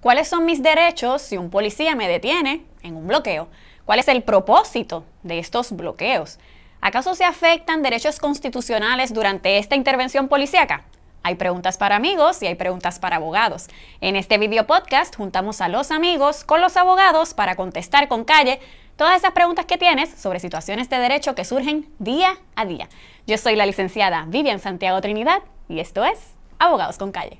¿Cuáles son mis derechos si un policía me detiene en un bloqueo? ¿Cuál es el propósito de estos bloqueos? ¿Acaso se afectan derechos constitucionales durante esta intervención policíaca? Hay preguntas para amigos y hay preguntas para abogados. En este video podcast juntamos a los amigos con los abogados para contestar con calle todas esas preguntas que tienes sobre situaciones de derecho que surgen día a día. Yo soy la licenciada Vivian Santiago Trinidad y esto es Abogados con Calle.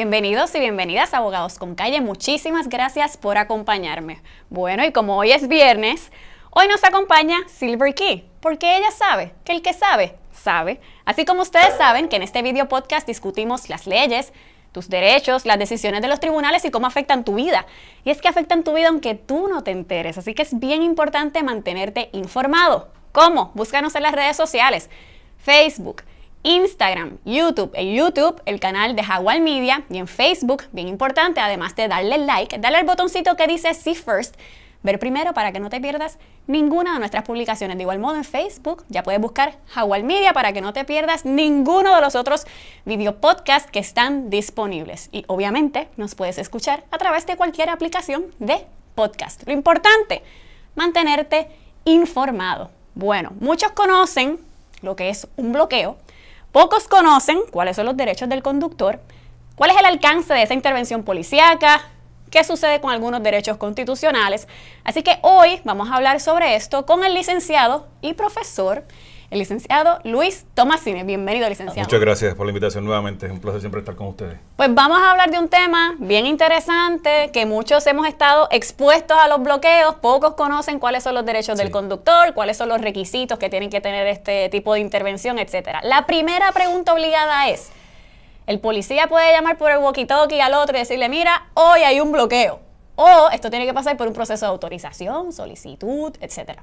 Bienvenidos y bienvenidas Abogados con Calle. Muchísimas gracias por acompañarme. Bueno, y como hoy es viernes, hoy nos acompaña Silver Key, porque ella sabe que el que sabe, sabe. Así como ustedes saben que en este video podcast discutimos las leyes, tus derechos, las decisiones de los tribunales y cómo afectan tu vida. Y es que afectan tu vida aunque tú no te enteres, así que es bien importante mantenerte informado. ¿Cómo? Búscanos en las redes sociales. Facebook, Instagram, YouTube, en YouTube el canal de Jaguar Media y en Facebook, bien importante, además de darle like, darle al botoncito que dice See First, ver primero para que no te pierdas ninguna de nuestras publicaciones. De igual modo en Facebook ya puedes buscar Jaguar Media para que no te pierdas ninguno de los otros video podcasts que están disponibles. Y obviamente nos puedes escuchar a través de cualquier aplicación de podcast. Lo importante, mantenerte informado. Bueno, muchos conocen lo que es un bloqueo Pocos conocen cuáles son los derechos del conductor, cuál es el alcance de esa intervención policíaca, qué sucede con algunos derechos constitucionales. Así que hoy vamos a hablar sobre esto con el licenciado y profesor el licenciado Luis Tomasine. Bienvenido, licenciado. Muchas gracias por la invitación nuevamente. Es un placer siempre estar con ustedes. Pues vamos a hablar de un tema bien interesante que muchos hemos estado expuestos a los bloqueos. Pocos conocen cuáles son los derechos del conductor, cuáles son los requisitos que tienen que tener este tipo de intervención, etcétera. La primera pregunta obligada es. El policía puede llamar por el walkie-talkie al otro y decirle, mira, hoy hay un bloqueo. O esto tiene que pasar por un proceso de autorización, solicitud, etcétera.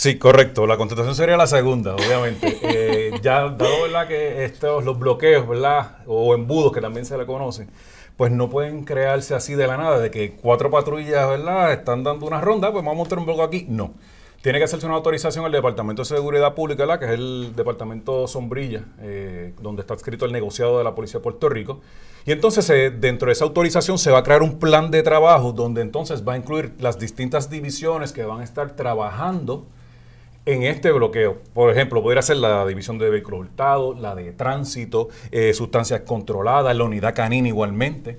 Sí, correcto. La contestación sería la segunda, obviamente. Eh, ya dado ¿verdad? que estos, los bloqueos, ¿verdad? O embudos que también se le conocen, pues no pueden crearse así de la nada, de que cuatro patrullas, ¿verdad? Están dando una ronda, pues vamos a mostrar un bloque aquí. No. Tiene que hacerse una autorización al Departamento de Seguridad Pública, ¿verdad? que es el Departamento Sombrilla, eh, donde está escrito el negociado de la Policía de Puerto Rico. Y entonces eh, dentro de esa autorización se va a crear un plan de trabajo donde entonces va a incluir las distintas divisiones que van a estar trabajando en este bloqueo. Por ejemplo, podría ser la división de vehículos hurtados, la de tránsito, eh, sustancias controladas, la unidad canina igualmente.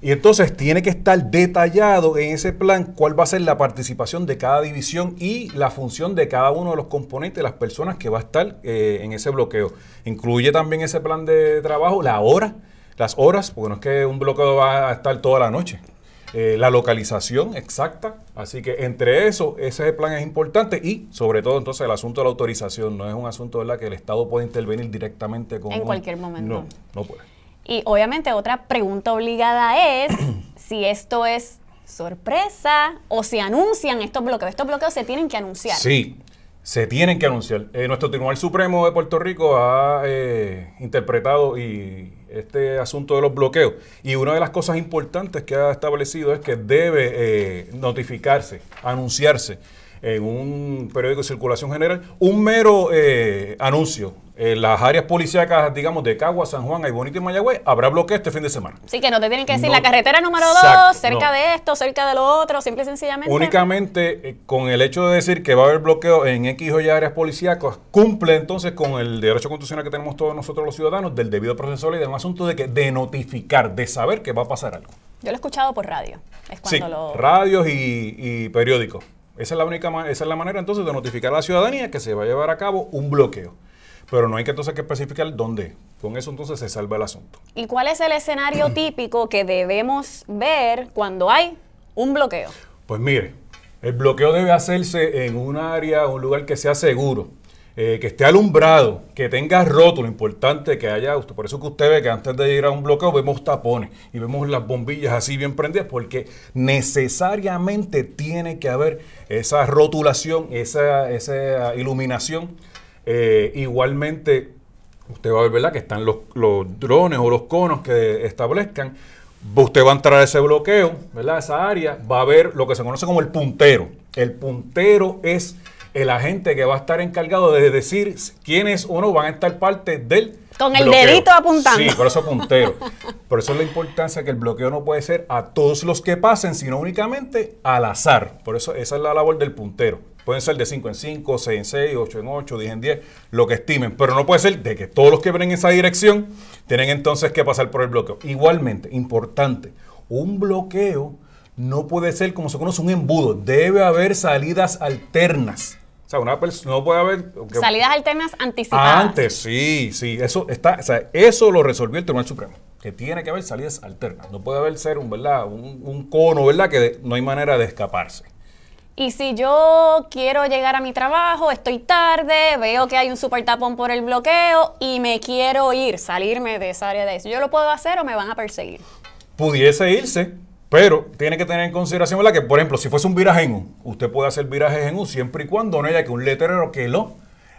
Y entonces tiene que estar detallado en ese plan cuál va a ser la participación de cada división y la función de cada uno de los componentes, las personas que va a estar eh, en ese bloqueo. Incluye también ese plan de trabajo la hora, las horas, porque no es que un bloqueo va a estar toda la noche. Eh, la localización exacta. Así que entre eso, ese plan es importante y sobre todo entonces el asunto de la autorización no es un asunto ¿verdad? que el Estado puede intervenir directamente con... En cualquier momento. No, no puede. Y obviamente otra pregunta obligada es si esto es sorpresa o si anuncian estos bloqueos. Estos bloqueos se tienen que anunciar. Sí, se tienen que anunciar. Eh, nuestro Tribunal Supremo de Puerto Rico ha eh, interpretado y este asunto de los bloqueos. Y una de las cosas importantes que ha establecido es que debe eh, notificarse, anunciarse en un periódico de circulación general, un mero anuncio, las áreas policíacas, digamos, de Cagua, San Juan, Aybonito y Mayagüez, habrá bloqueo este fin de semana. Sí, que no te tienen que decir la carretera número 2, cerca de esto, cerca de lo otro, simple y sencillamente. Únicamente eh, con el hecho de decir que va a haber bloqueo en X o Y áreas policíacas, cumple entonces con el derecho constitucional que tenemos todos nosotros los ciudadanos del debido proceso y de un asunto de que de notificar, de saber que va a pasar algo. Yo lo he escuchado por radio. Es sí, radios y, y periódicos. Esa es la única esa es la manera entonces de notificar a la ciudadanía que se va a llevar a cabo un bloqueo pero no hay que entonces que especificar dónde. Con eso entonces se salva el asunto. ¿Y cuál es el escenario típico que debemos ver cuando hay un bloqueo? Pues mire, el bloqueo debe hacerse en un área, un lugar que sea seguro. Eh, que esté alumbrado, que tenga rótulo, importante que haya, por eso que usted ve que antes de ir a un bloqueo vemos tapones y vemos las bombillas así bien prendidas, porque necesariamente tiene que haber esa rotulación, esa, esa iluminación eh, igualmente, usted va a ver, ¿verdad?, que están los, drones o los conos que establezcan. Usted va a entrar a ese bloqueo, ¿verdad? Esa área, va a ver lo que se conoce como el puntero. El puntero es el agente que va a estar encargado de decir quiénes o no van a estar parte del. Con el dedito apuntando. Sí, por eso puntero. por eso es la importancia que el bloqueo no puede ser a todos los que pasen, sino únicamente al azar. Por eso esa es la labor del puntero. Pueden ser de 5 en 5, 6 en 6, 8 en 8, 10 en 10, lo que estimen. Pero no puede ser de que todos los que ven en esa dirección tienen entonces que pasar por el bloqueo. Igualmente, importante, un bloqueo no puede ser como se conoce un embudo. Debe haber salidas alternas. O sea, una persona no puede haber. Salidas alternas anticipadas. Antes, sí, sí. Eso está, eso lo resolvió el Tribunal Supremo. Que tiene que haber salidas alternas. No puede haber ser un, ¿verdad? Un, cono, ¿verdad? Que no hay manera de escaparse. Y si yo quiero llegar a mi trabajo, estoy tarde, veo que hay un super tapón por el bloqueo y me quiero ir, salirme de esa área de eso, ¿yo lo puedo hacer o me van a perseguir? Pudiese irse, pero tiene que tener en consideración la que, por ejemplo, si fuese un viraje en U, usted puede hacer virajes en U siempre y cuando no haya que un letrero que lo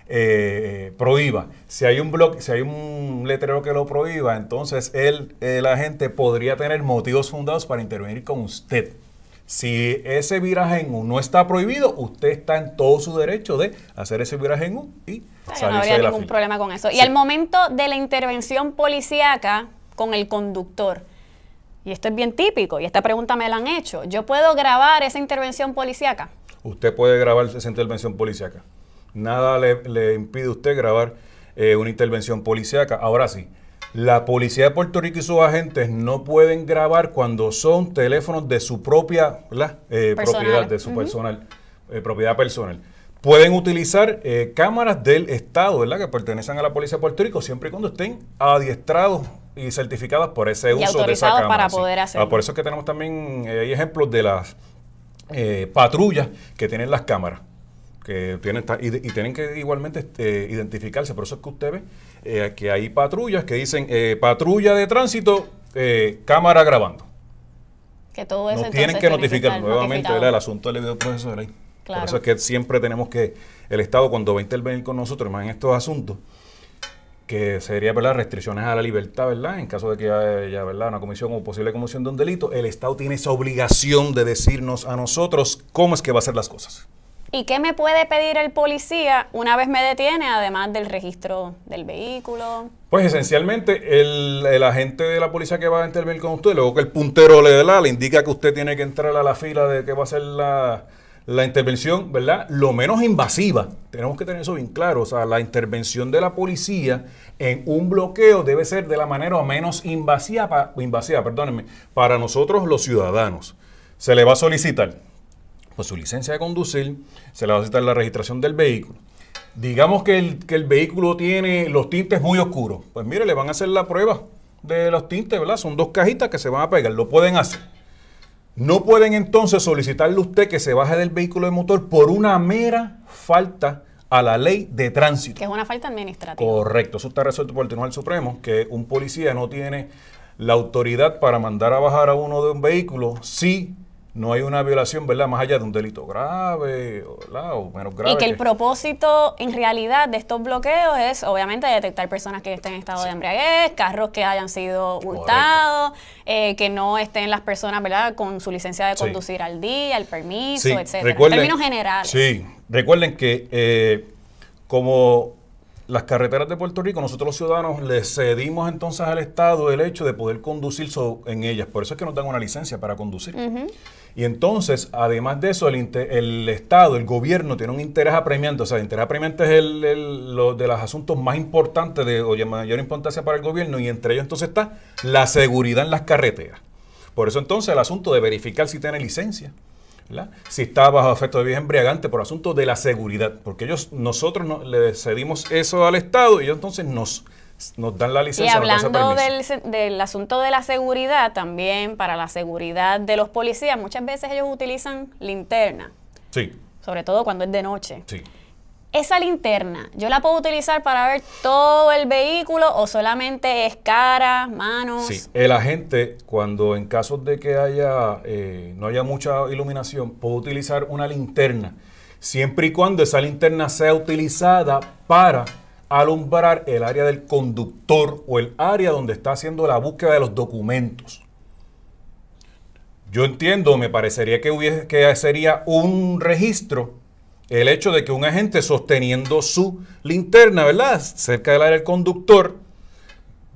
eh, prohíba. Si hay un bloque, si hay un letrero que lo prohíba, entonces él, el agente podría tener motivos fundados para intervenir con usted. Si ese viraje en no está prohibido, usted está en todo su derecho de hacer ese viraje en U y no había ningún problema con eso. Y al momento de la intervención policíaca con el conductor, y esto es bien típico, y esta pregunta me la han hecho, ¿yo puedo grabar esa intervención policíaca? Usted puede grabar esa intervención policíaca. Nada le, impide a usted grabar eh, una intervención policíaca. Ahora sí, la policía de Puerto Rico y sus agentes no pueden grabar cuando son teléfonos de su propia eh, propiedad, de su personal, eh, propiedad personal. Pueden utilizar eh, cámaras del Estado, ¿verdad? Que pertenecen a la Policía de Puerto Rico, siempre y cuando estén adiestrados y certificados por ese uso de esa cámara. para poder ah, hacerlo. por eso es que tenemos también ejemplos de las patrullas que tienen las cámaras que tienen y, tienen que igualmente este, identificarse. Por eso es que usted ve eh, que hay patrullas que dicen eh, patrulla de tránsito, eh, cámara grabando. Que todo eso. Nos tienen que notificar nuevamente el asunto del video proceso Por eso es que siempre tenemos que, el Estado cuando va a intervenir con nosotros más en estos asuntos, que sería las restricciones a la libertad, ¿verdad? En caso de que haya, ¿verdad? una comisión o posible comisión de un delito, el Estado tiene esa obligación de decirnos a nosotros cómo es que va a hacer las cosas. ¿Y qué me puede pedir el policía una vez me detiene, además del registro del vehículo? Pues esencialmente el, agente de la policía que va a intervenir con usted, luego que el puntero le da le indica que usted tiene que entrar a la fila de que va a ser la, la intervención, ¿verdad? Lo menos invasiva. Tenemos que tener eso bien claro. O sea, la intervención de la policía en un bloqueo debe ser de la manera menos invasiva, invasiva perdónenme, para nosotros los ciudadanos. Se le va a solicitar pues su licencia de conducir, se le va a citar la registración del vehículo. Digamos que el, que el vehículo tiene los tintes muy oscuros. Pues mire, le van a hacer la prueba de los tintes, ¿verdad? Son dos cajitas que se van a pegar, lo pueden hacer. No pueden entonces solicitarle a usted que se baje del vehículo de motor por una mera falta a la ley de tránsito. Que es una falta administrativa. Correcto, eso está resuelto por el Tribunal Supremo, que un policía no tiene la autoridad para mandar a bajar a uno de un vehículo si no hay una violación, ¿verdad? Más allá de un delito grave ¿verdad? o menos grave. Y que el propósito en realidad de estos bloqueos es obviamente detectar personas que estén en estado de embriaguez, carros que hayan sido hurtados, eh, que no estén las personas, ¿verdad? Con su licencia de conducir al día, el permiso, etcétera. en términos generales. Sí, recuerden que eh, como las carreteras de Puerto Rico, nosotros los ciudadanos le cedimos entonces al Estado el hecho de poder conducir en ellas. Por eso es que nos dan una licencia para conducir. Y entonces, además de eso, el, el, Estado, el gobierno tiene un interés apremiante. O sea, el interés apremiante es el, de los asuntos más importantes de, o de mayor importancia para el gobierno. Y entre ellos entonces está la seguridad en las carreteras. Por eso entonces el asunto de verificar si tiene licencia si está bajo efecto de vida embriagante por asunto de la seguridad, porque ellos, nosotros no, le cedimos eso al Estado y ellos entonces nos, nos dan la licencia. Y hablando del, asunto de la seguridad, también para la seguridad de los policías, muchas veces ellos utilizan linterna. Sobre todo cuando es de noche. Sí. Esa linterna, ¿yo la puedo utilizar para ver todo el vehículo o solamente es cara, manos? Sí, el agente, cuando en caso de que haya, eh, no haya mucha iluminación, puede utilizar una linterna, siempre y cuando esa linterna sea utilizada para alumbrar el área del conductor o el área donde está haciendo la búsqueda de los documentos. Yo entiendo, me parecería que, hubiese, que sería un registro el hecho de que un agente sosteniendo su linterna, ¿verdad? Cerca del área del conductor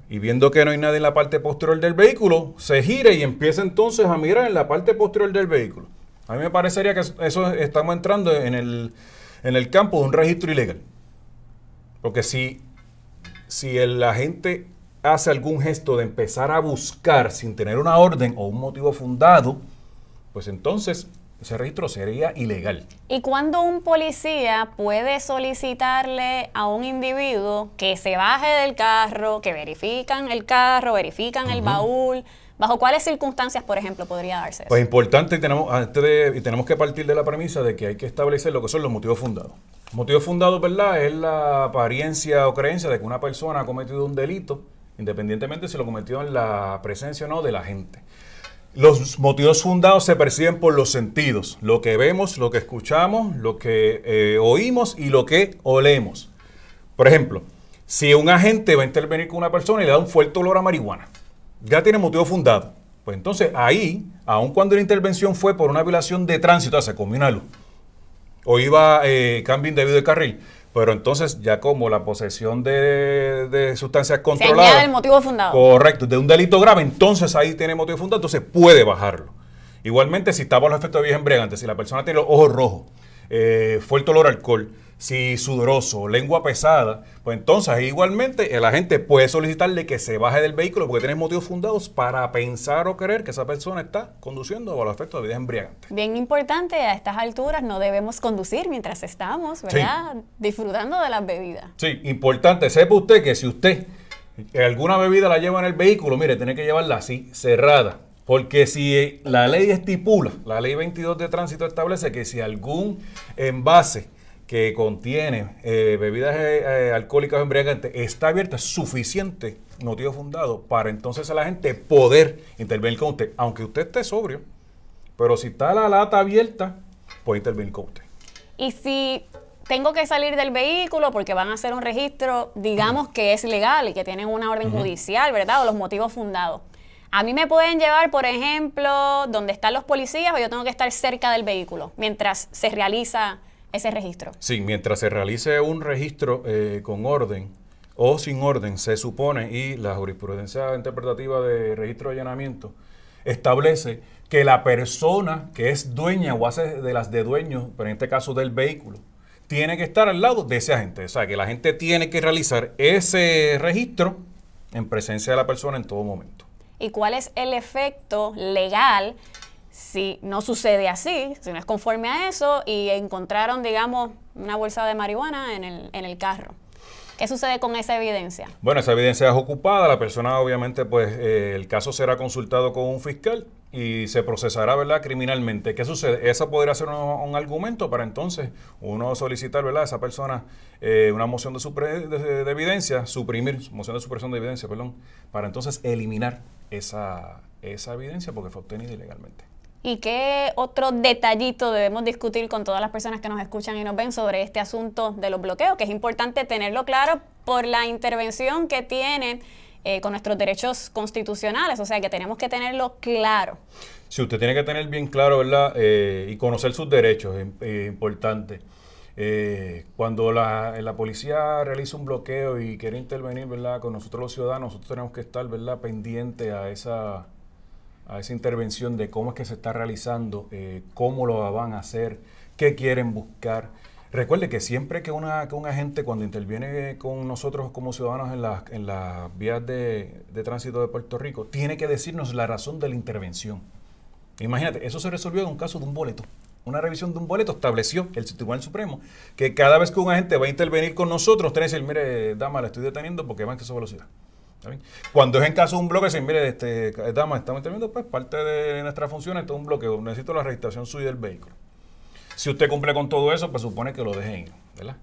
y viendo que no hay nadie en la parte posterior del vehículo, se gira y empieza entonces a mirar en la parte posterior del vehículo. A mí me parecería que eso estamos entrando en el, campo de un registro ilegal. Porque si, si el agente hace algún gesto de empezar a buscar sin tener una orden o un motivo fundado, pues entonces ese registro sería ilegal. ¿Y cuándo un policía puede solicitarle a un individuo que se baje del carro, que verifican el carro, verifican el baúl? ¿Bajo cuáles circunstancias, por ejemplo, podría darse eso? Pues importante y tenemos, y tenemos que partir de la premisa de que hay que establecer lo que son los motivos fundados. Motivos fundados, ¿verdad? Es la apariencia o creencia de que una persona ha cometido un delito, independientemente si lo cometió en la presencia o no de la gente. Los motivos fundados se perciben por los sentidos, lo que vemos, lo que escuchamos, lo que eh, oímos y lo que olemos. Por ejemplo, si un agente va a intervenir con una persona y le da un fuerte olor a marihuana, ya tiene motivo fundado. Pues entonces ahí, aun cuando la intervención fue por una violación de tránsito, o sea, una o iba eh, cambio indebido de carril, pero entonces, ya como la posesión de, sustancias controladas. Se el motivo fundado. Correcto, de un delito grave, entonces ahí tiene motivo fundado, entonces puede bajarlo. Igualmente, si está bajo los efectos de vieja embriagante, si la persona tiene los ojos rojos, eh, fue el olor alcohol, si sudoroso, lengua pesada, pues entonces igualmente el agente puede solicitarle que se baje del vehículo porque tiene motivos fundados para pensar o creer que esa persona está conduciendo bajo los efectos de bebidas embriagante Bien importante, a estas alturas no debemos conducir mientras estamos, ¿verdad? Disfrutando de las bebidas. Sí, importante, sepa usted que si usted alguna bebida la lleva en el vehículo, mire, tiene que llevarla así, cerrada. Porque si eh, la ley estipula, la ley 22 de tránsito establece que si algún envase que contiene eh, bebidas eh, eh, alcohólicas o embriagantes está abierta suficiente motivo fundado para entonces a la gente poder intervenir con usted, aunque usted esté sobrio. Pero si está la lata abierta, puede intervenir con usted. Y si tengo que salir del vehículo porque van a hacer un registro, digamos que es legal y que tienen una orden judicial, ¿verdad? O los motivos fundados. A mí me pueden llevar, por ejemplo, donde están los policías o yo tengo que estar cerca del vehículo mientras se realiza ese registro. Sí, mientras se realice un registro eh, con orden o sin orden, se supone, y la jurisprudencia interpretativa de registro de allanamiento establece que la persona que es dueña o hace de las de dueño, pero en este caso del vehículo, tiene que estar al lado de ese agente. O sea, que la gente tiene que realizar ese registro en presencia de la persona en todo momento. ¿Y cuál es el efecto legal si no sucede así, si no es conforme a eso, y encontraron, digamos, una bolsa de marihuana en el, en el carro. ¿Qué sucede con esa evidencia? Bueno, esa evidencia es ocupada, la persona obviamente, pues eh, el caso será consultado con un fiscal y se procesará, ¿verdad?, criminalmente. ¿Qué sucede? Eso podría ser un, argumento para entonces uno solicitar, ¿verdad?, a esa persona eh, una moción de, de, evidencia, suprimir, moción de supresión de evidencia, perdón, para entonces eliminar esa, esa evidencia porque fue obtenida ilegalmente. ¿Y qué otro detallito debemos discutir con todas las personas que nos escuchan y nos ven sobre este asunto de los bloqueos? Que es importante tenerlo claro por la intervención que tiene eh, con nuestros derechos constitucionales, o sea que tenemos que tenerlo claro. Si sí, usted tiene que tener bien claro, ¿verdad? Eh, y conocer sus derechos, es importante. Eh, cuando la, policía realiza un bloqueo y quiere intervenir, ¿verdad? Con nosotros los ciudadanos, nosotros tenemos que estar, ¿verdad? Pendiente a esa a esa intervención de cómo es que se está realizando, eh, cómo lo van a hacer, qué quieren buscar. Recuerde que siempre que, una, que un agente cuando interviene con nosotros como ciudadanos en, en las vías de, tránsito de Puerto Rico, tiene que decirnos la razón de la intervención. Imagínate, eso se resolvió en un caso de un boleto. Una revisión de un boleto estableció el Tribunal Supremo que cada vez que un agente va a intervenir con nosotros, usted el mire, dama, la estoy deteniendo porque va a exceso velocidad. Cuando es en caso de un bloque, mire, este, eh, dama, estamos terminando, pues parte de nuestra función, es un bloqueo necesito la registración suya del vehículo. Si usted cumple con todo eso, pues supone que lo dejen, ¿verdad?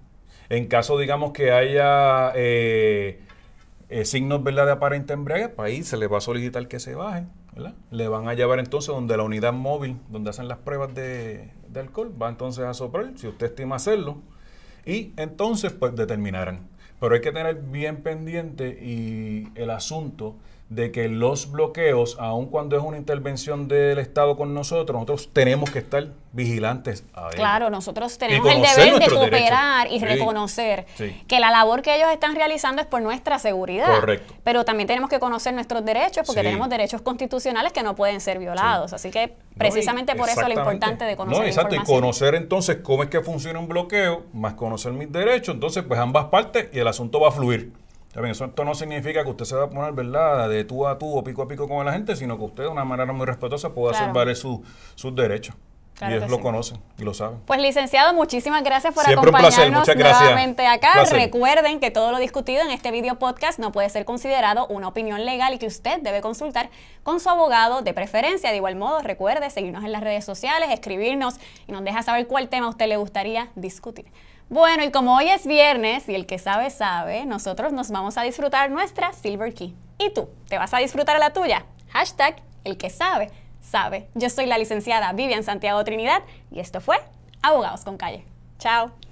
En caso, digamos, que haya eh, eh, signos, ¿verdad?, de aparente embriaguez, pues ahí se le va a solicitar que se baje, ¿verdad? Le van a llevar entonces donde la unidad móvil, donde hacen las pruebas de, de alcohol, va entonces a soplar, si usted estima hacerlo, y entonces, pues determinarán pero hay que tener bien pendiente y el asunto de que los bloqueos, aun cuando es una intervención del Estado con nosotros, nosotros tenemos que estar vigilantes Claro, nosotros tenemos el deber de cooperar y reconocer que la labor que ellos están realizando es por nuestra seguridad. Correcto. Pero también tenemos que conocer nuestros derechos porque tenemos derechos constitucionales que no pueden ser violados. Así que precisamente por eso lo importante de conocer. No, exacto. Y conocer entonces cómo es que funciona un bloqueo, más conocer mis derechos. Entonces, pues ambas partes y el asunto va a fluir esto no significa que usted se va a poner, ¿verdad?, de tú a tú o pico a pico con la gente, sino que usted de una manera muy respetuosa puede hacer valer sus derechos. y ellos lo conocen y lo saben. Pues licenciado, muchísimas gracias por acompañarnos nuevamente acá. Recuerden que todo lo discutido en este video podcast no puede ser considerado una opinión legal y que usted debe consultar con su abogado de preferencia. De igual modo, recuerde seguirnos en las redes sociales, escribirnos y nos deja saber cuál tema usted le gustaría discutir. Bueno, y como hoy es viernes y el que sabe sabe, nosotros nos vamos a disfrutar nuestra Silver Key. ¿Y tú? ¿Te vas a disfrutar la tuya? Hashtag el que sabe, sabe. Yo soy la licenciada Vivian Santiago Trinidad y esto fue Abogados con Calle. Chao.